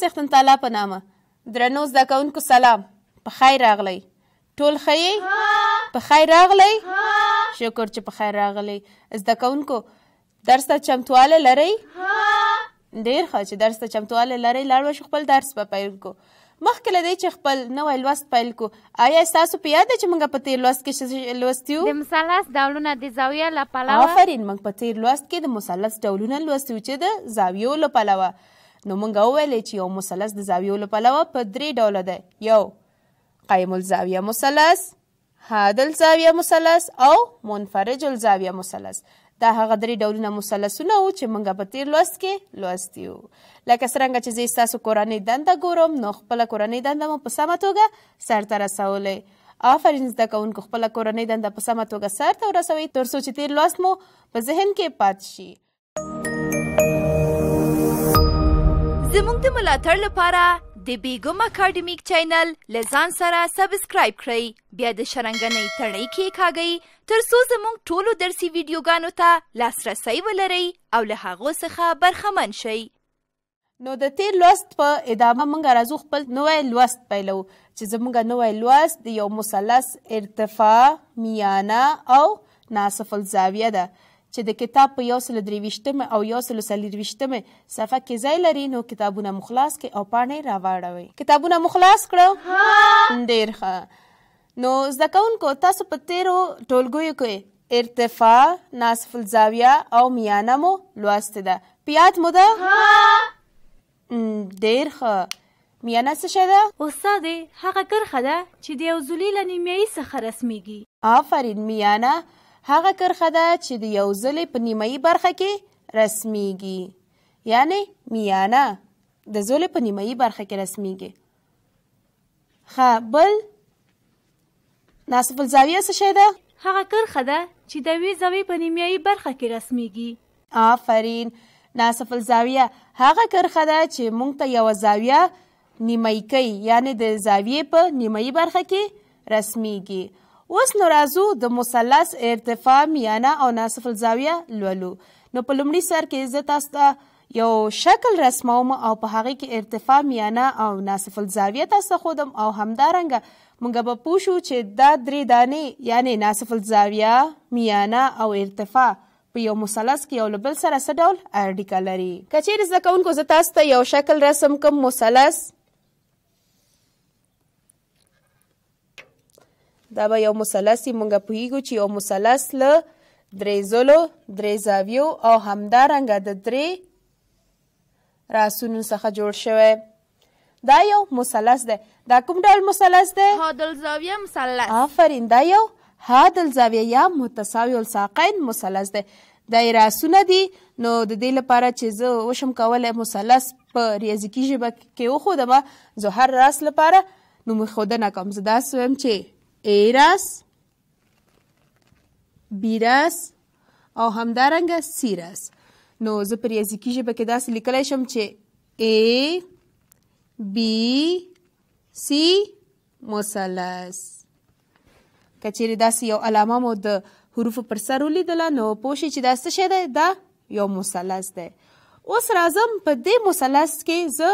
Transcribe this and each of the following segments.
سیختن تعالی په نامه درنو زده کوونکو سلام په خیر راغلی ټول ښه په خیر راغلی شکر چې په خیر راغلی زده کوونکو درس ته چمتواله لرئ ډیر ښه چې درس ته چمتواله لرئ لاړ شو خپل درس په پیل کو مخکې له دې چې خپل نوی لوست پیل کو آیا ستاسو په یاد ده چې موږ په تیر لوست کې لوستي وو د مثلث ډولونه د زاویه له پلوه آفرین موږ په تیر لوست کې د مثلث ډولونه لوستي وو چې د زاویو له پلوه نو مونږ وویلې چې یو مثلث د زاویو له پلوه په درې ډوله دی یو قایم الزاویه مثلث حاد الزاویه مثلث او منفرج الزاویه مثلث دا هغه درې ډولونه مثلثونه وو چې موږ په تیر لوست کې لوستی وو لکه څرنګه چې زه ستاسو کورنۍ دنده ګورم نو خپله کورنۍ دنده مو په سمه توګه سرته رسولې آفرین زده کوونکو خپله کورنۍ دنده په سمه توګه سرته ورسوئ تر څو چې تیر لوست مو په ذهن کې پات شي زموږ د ملاتړ لپاره د بیګم اکیډمیک چینل لزان سره سبسکرایب کړئ بیا د شرنګنۍ تړۍ کې کاږئ تر څو زموږ ټولو درسي ویډیوګانو ته لاسرسی ولرئ او له هغو څخه برخمن شئ نو د تیر لوست په ادامه مونږ راځو خپل نوې لوست پیلو چې زمونږ نوې لوست د یو مثلث ارتفاع میانه او ناصف الزاویه ده چې د کتاب په یو سل درویشتمه او یو سل سلیرویشتمه صفحه کې ځای لري نو کتابونه مخلاص کې او پاڼې راواړوي کتابونه مخلاص کړو ډیر ښه نو زده کوونکو تاسو په تیرو ټولګیو کې ارتفاع ناصف الزاویه او میانه مو لوسته ده په یاد مو ده ډیر ښه میانه څه شی ده استاد هغه کرخه ده چې د یو ځلې له نیمیایي څخه رسمیږي آفرین میانه هغه کرښه ده چې د یو ځلې په نیمایي برخه کې رسمیږي یعنی میانه د ځلې په نیمایي برخه کې رسمیږي ښه بل ناصف الزاویه څه شی ده هغه کرښه ده چې د یوې زاویې په نیمایي برخه کې رسمیږي آفرین ناصف الزاویه هغه کرښه ده چې موږ ته یوه زاویه نیمایي کوي یعنی د زاویې په نیمایي برخه کې رسمیږي اوس نو راځو د مثلث ارتفاع میانه او ناصف الزاویه لولو نو په لومړي سر کې زه تاسو ته یو شکل رسموم او په هغې کې ارتفاع میانه او ناصف الزاویه تاسو خودم او همدارنګه مونږ به پوه شو چې دا درې دانې یعنی ناصف الزاویه میانه او ارتفاع په یو مثلث کې یو بل سره څه ډول اړیکه لري که چیرې زده کوونکو زه تاسو ته یو شکل رسم کوم مثلث دا به یو مثلث مونږ پوهیږو چې یو مثلث له درې زلو درې زاویو او همدارنګه د درې راسونو څخه جوړ شوی دا یو مثلث دی دا کوم ډول مثلث دی حادل زاویه مثلث آفرین دا یو حادل زاویه یا متساوی الساقین مثلث دی دا یې راسونه دي نو د دې لپاره چې زه وشم کولی مثلث په ریاضیکي ژبه کې وښودمه زه هر راس لپاره نوم ښودنه کوم زه داسې وایم چې ایرس بیرس او همدارنګه سیرس نو زه په ریاضیکي ژبه کې داسې لیکلی شم چې ای بی سی مثلث که چیرې داسې یو علامه مو د حروفو پر سر ولیدله نو پوه شئ چې دا څه شی دی دا یو مثلث دی اوس راځم په دې مثلث کې زه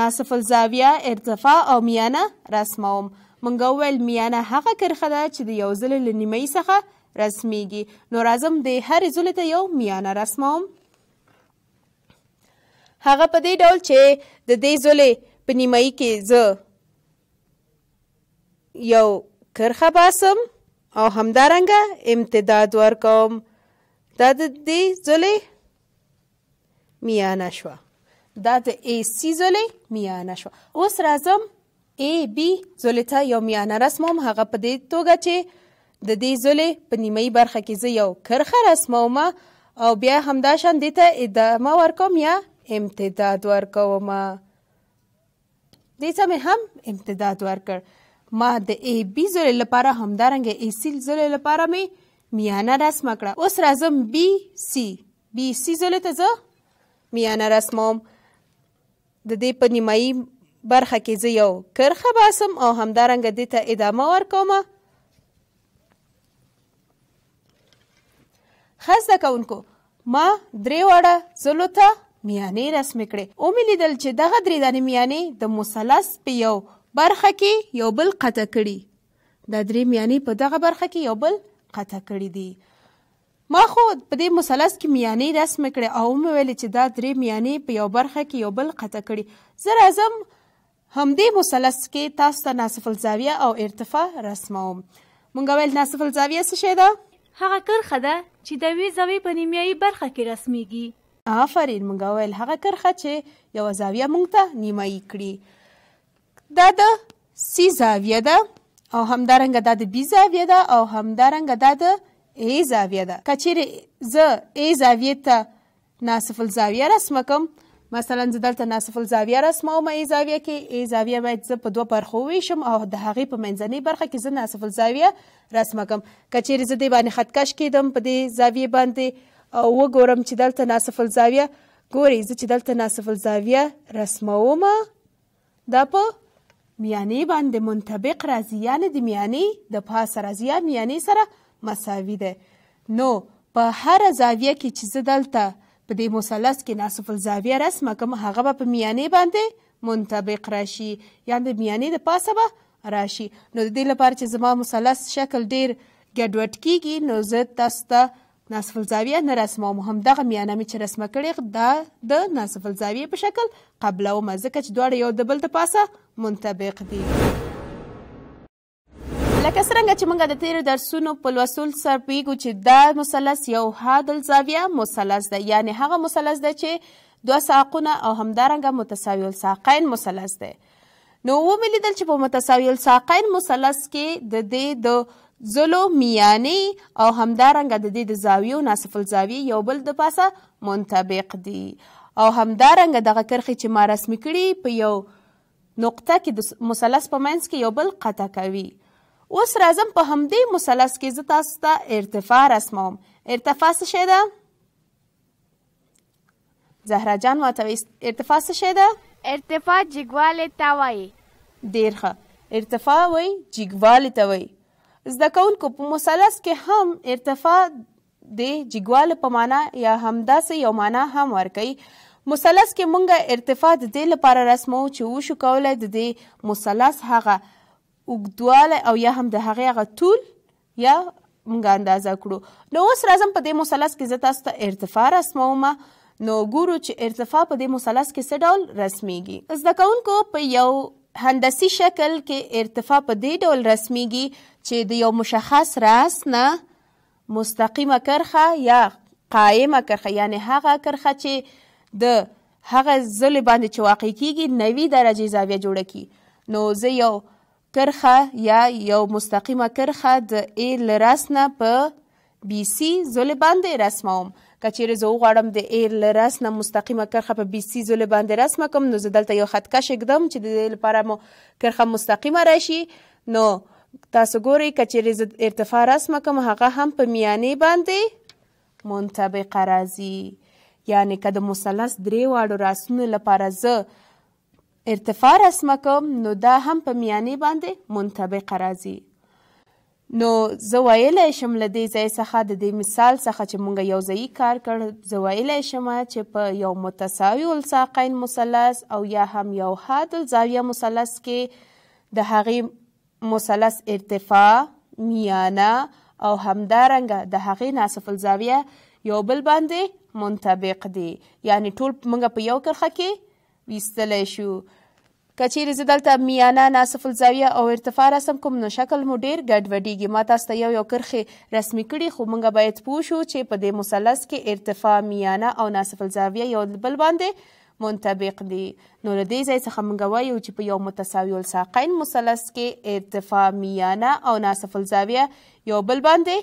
ناصف الزاویه ارتفاع او میانه رسموم مونږ وویل میانه هغه کرښه ده چې د یو ځل له نیمایي څخه رسمیږي نو راځم د هرې ځلې ته یو میانه رسموم هغه په دې ډول چې د دې ځلې په نیمایي کې زه یو کرخه باسم او همدارنګه امتداد ورکوم دا د دې ځلې میانه شوه دا د ای سی ځلې میانه شوه اوس راځم ای بی زولې ته یو میانه رسموم هغه په دې توګه چې د دې زولې په نیمایي برخه کې زه یو کرښه رسموم او بیا همداشان دې ته ادامه ورکوم یا امتداد ورکوم دې ته مې هم امتداد ورکړ ما د ای بی زولې لپاره همدارنګه ای سی زولې لپاره مې میانه رسمه کړه اوس راځم بی سی بی سی زولې ته زه میانه رسموم د دې په نیمایي برخه کې زه یو کرخه باسم او همدارنګه دې ته ادامه ورکوم ښه زده کوونکو ما درې واړه زلو ته میانې رسمې کړې ومې لیدل چې دغه درې دانې میانې د مثلث په یو برخه کې یو بل قطع کړي دا درې میانې په دغه برخه کې یو بل قطع کړي دي ما خو په دې مثلث کې میانې رسمې کړې او ومې ویلې چې دا درې میانې په یو برخه کې یو بل قطع کړي زه راځم همدې مثلث کې تاسو ته ناصف الزاویه او ارتفاع رسموم مونږ ویل ناصف الزاویه څه شی ده هغه کرخه ده چې د یوې زاویې په نیمایي برخه کې رسمیږي آفرین مونږ ویل هغه کرخه چې یوه زاویه مونږ ته نیمایي کړي دا د سی زاویه ده او همدارنګه دا د بی زاویه ده او همدارنګه دا د ای زاویه ده که چیرې زه ای زاویې ته ناصف الزاویه رسمه کړم مثلا زه دلته ناصف الزاویه رسم او ای زاویه کې ای زاویه باید زه په دوه برخو ویشم او د هغې په منځنۍ برخه کې زه ناصف الزاویه رسم کوم کچیر زه دې باندې خط کش کیدم په دې زاویه باندې او وګورم چې دلته ناصف الزاویه ګوري زه چې دلته ناصف الزاویه رسموم دا په میانی باندې منطبق راځي یعنې د میانی د پاسه راځي یا میانی سره مساوي ده نو په هر زاویه کې چې زه دلته په دې مثلث کې ناصف الزاویه رسمه کوم هغه به په میانې باندې منطبق راشي یعنې د میانې د پاسه به راشي نو د دې لپاره چې زما مثلث شکل ډیر ګډوډ کیږي نو زه تاسو ته نصف الزاویه نه رسموم همدغه میانه مې چې رسمه کړې دا د نصف الزاویې په شکل قبلومه ځکه چې دواړه یو د بل د پاسه منطبق دي لکه څنګه چې موږ د تیر درسونو په لوستل سره پیګو چې دا مثلث یو حادل زاویه مثلث ده یعنی هغه مثلث ده چې دوه ساقونه او همدارنګه متساوی الساقین مثلث ده نو و مې لیدل چې په متساوی الساقین مثلث کې د دې د زلو میانې او همدارنګه د دې د زاویو ناصف الزاویه یو بل د پاسه منطبق دي او همدارنګه دغه کرښې چې ما رسمي کړي په یو نقطه کې د مثلث په منځ کې یو بل قطع کوي اوس راځم په همدې مثلث کې زه تاسو ته ارتفاع رسموم ارتفاع څه شی ده زهرا جان ماته ارتفاع څه شی ده ارتفاع جګوالی ته وایي ډېر ښه ارتفاع وایي جګوالی ته وایي زده کوونکو په مثلث کې هم ارتفاع د جګوالي په معنا یا همداسې یو معنا هم ورکوي مثلث کې مونږه ارتفاع د دې لپاره رسمو چې وشو کولی د دې مثلث هغه اوږدوالی او یا هم د هغې هغه طول یا مونږ اندازه کړو نو اوس راځم په دې مثلث کې زه تاسو ته ارتفاع رسمومه نو ګورو چې ارتفاع په دې مثلث کې څه ډول رسمیږي زده کوونکو په یو هندسي شکل کې ارتفاع په دې ډول رسمیږي چې د یو مشخص راس نه مستقیمه کرخه یا قایمه کرخه یعنی هغه کرخه چې د هغه ځلې باندې چې واقع کیږي نوي درجې زاویه جوړه کی نو زه یو کرخه یا یو مستقیمه کرخه د ای لرس نه په بی سی زول باندې رسموم کچیر زه غواړم د ای لرس نه مستقیمه کرخه په بی سی زول باندې رسم کوم نو زه دلته یو خط کش کړم چې د دې لپاره مو کرخه مستقیمه راشي نو تاسو ګورئ کچیر زه ارتفاع رسم کوم هغه هم په میانه باندې منطبقه راځي یعنی که د مثلث درې واړو راسونو لپاره زه ارتفاع رسمه کوم نو دا هم په میانې باندې منطبقه راځي نو زه ویلی شم له دې ځای څخه د دې مثال څخه چې مونږ یو ځایي کار کړ زه ویلی شم چې په یو متساوي الساقین مثلث او یا هم یو حاد الزاویه مثلث کې د هغې مثلث ارتفاع میانه او همدارنګه د هغې ناصف الزاویه یو بل باندې منطبق دي یعنی ټول مونږ په یو کرښه کې ویستلی شو که چیرې زه دلته میانه ناصف الزاویه او ارتفاع رسم کوم نو شکل مو ډېر ګډوډېږي ما تاسو ته یو یو کرښې رسمي کړي خو موږ باید پوه شو چې په دې مثلث کې ارتفاع میانه او ناصف الزاویه یو بل باندې منطبق دي نو له دې ځای څخه موږ وایو چې په یو متساوي الساقین مثلث کې ارتفاع میانه او ناصف الزاویه یو بل باندې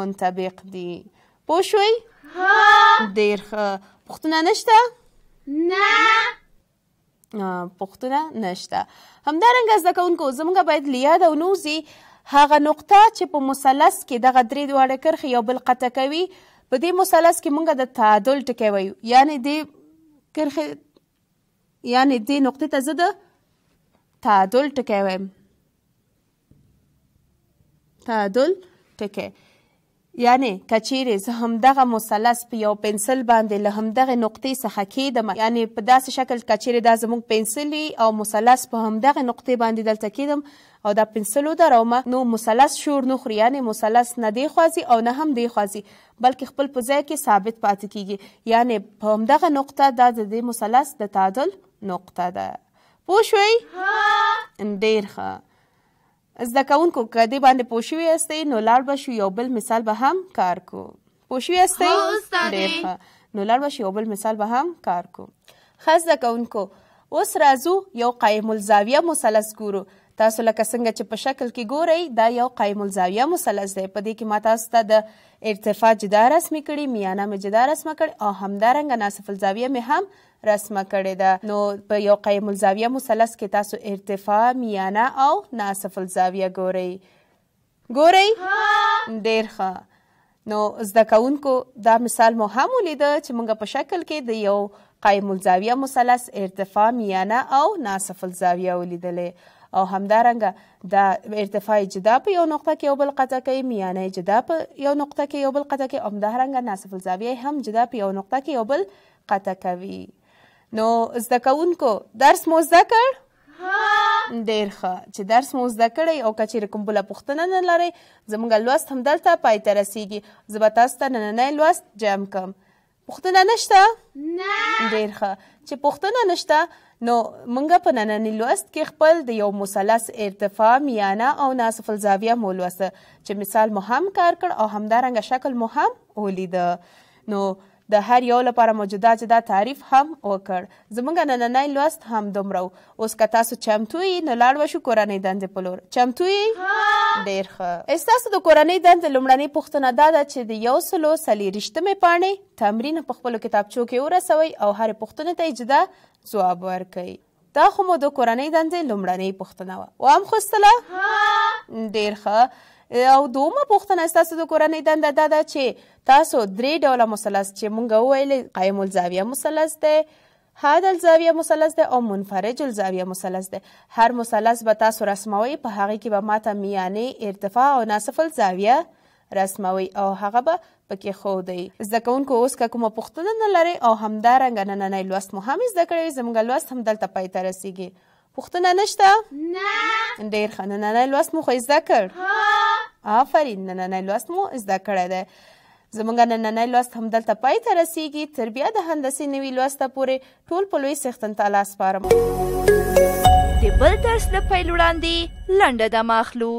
منطبق دي پوه شوئ ډېر ښه پوښتنه نشته نه پوښتنه نشته همدارنګه زده کوونکو زموږ باید لیاد او نوزي هغه نقطه چې په مثلث کې دغه درې دواړه کرښې یو بل قطع کوي په دې مثلث کې موږ د تعادل ټکی وایو یعنې دې کرښې یعنې دې نقطې ته زه د تعادل ټکی وایم تعادل ټکی یعنی کچیرې زه همدغه مثلث په یو پنسل باندې له همدغه نقطې څخه کېدم یعنی په داسې شکل کچیرې دا زموږ پنسل او مثلث په همدغه نقطې باندې دلته کېدم او دا پنسل درومه نو مثلث شور نه خوري یعنی مثلث نه دی خوځي او نه هم دی خوځي بلکې خپل په ځای کې ثابت پاتې کیږي یعنی په همدغه نقطه دا د دې مثلث د تعادل نقطه ده پوه شوئ ډېر ښه زده کوونکو که دې باندې پوه شوي یاستئ نو لاړ به شو یو بل مثال به هم کار کو پوه شوي یاستئ نو لاړ به شو یو بل مثال به هم کار کو ښه زده کوونکو اوس راځو یو قایم الزاویه مثلث ګورو تاسو لکه څنګه چې په شکل کې ګورئ دا یو قایم الزاویه مثلث دی په دې کې ما تاسو ته د ارتفاع جدا رسمي کړي میانه مې جدا رسمه کړي او همدارنګه ناصف الزاویه مې هم رسمه کړې ده نو په یو قایم الزاویه مثلث کې تاسو ارتفاع میانه او ناصف الزاویه ګورئ ګورئ ډېر ښه نو زده کوونکو دا مثال مو هم ولیده چې موږ په شکل کې د یو قایم الزاویه مثلث ارتفاع میانه او ناصف الزاویه ولیدلې او همدارنګه د ارتفاع جدا په یو نقطه کې یو بل قطع کوي میانه جدا په یو نقطه کې یو بل قطع کوي همدارنګه ناصف الزاویه هم جدا په یو نقطه کې یو بل قطع کوي نو زده کوونکو درس مو زده کړ ډیر ښه چې درس مو زده کړی او که چیرې کوم بله پوښتنه نه لرئ زموږ لوست همدلته پای ته رسیږي زه به تاسو ته نننی لوست جام کړم پوښتنه نشته نه ډیر ښه چې پوښتنه نشته نو مونږ په نننی لوست کې خپل د یو مثلث ارتفاع میانه او ناصف الزاویه مو لوسته چې مثال مو هم کار کړ او همدارنګه شکل مو هم ولیده نو د هر یو لپاره موجوده جدا تعریف هم وکړ زمونږ نننۍ لوست هم دومره اوس که تاسو چمتو یې نو لاړ وشو کورنۍ دندې په لور چمتو یې ډېر ښه ستاسو د کورنۍ دندې لومړنۍ پوښتنه دا ده چې د یو سلو څلېرویشتمې پاڼې تمرین په خپلو کتابچو کې ورسوئ او هرې پوښتنې ته یې جدا ځواب ورکړئ دا خو مو د کورنۍ دندې لومړنۍ پوښتنه وه وام خوستله ډېر ښه او دومه پوښتنه ستاسو د کورنۍ دنده دا ده چې تاسو درې ډوله مثلث چې مونږ وویلې قایم الزاویه مثلث دی حاد الزاویه مثلث دی او منفرج الزاویه مثلث دی هر مثلث به تاسو رسموئ په هغې کې به ماته میانې ارتفاع او ناصف الزاویه رسموي او هغه به پکې خو دی زده کوونکو اوس که کومه پوښتنه نه لري او همدارنګه نننی لوست مو هم زده کړی زموږ لوست هم دلته پای ته رسیږي پوښتنه نشته نه ډېر ښه نننی لوست مو خو زده کړ آفرین نننی لوست مو زده کړی دی زمونږ نننی لوست هم دلته پای ته رسیږي تر بیا د هندسي نوي لوسته پورې ټول په لوی څښتن تعالی سپارم د بل درس د پیل وړاندې لنډه دمه اخلو